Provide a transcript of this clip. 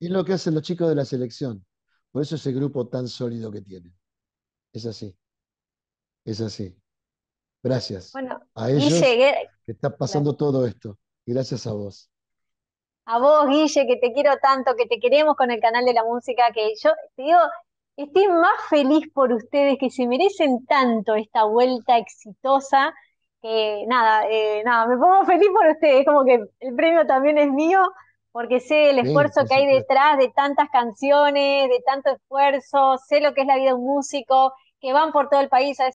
es lo que hacen los chicos de la selección. Por eso ese grupo tan sólido que tienen. Es así. Es así. Gracias. Bueno, a ellos que está pasando todo esto. gracias a vos. A vos, Guille, que te quiero tanto, que te queremos con el canal de la música, que yo te digo, estoy más feliz por ustedes, que se merecen tanto esta vuelta exitosa, que nada, eh, nada, me pongo feliz por ustedes, como que el premio también es mío porque sé el esfuerzo que hay detrás de tantas canciones, de tanto esfuerzo, sé lo que es la vida de un músico, que van por todo el país, a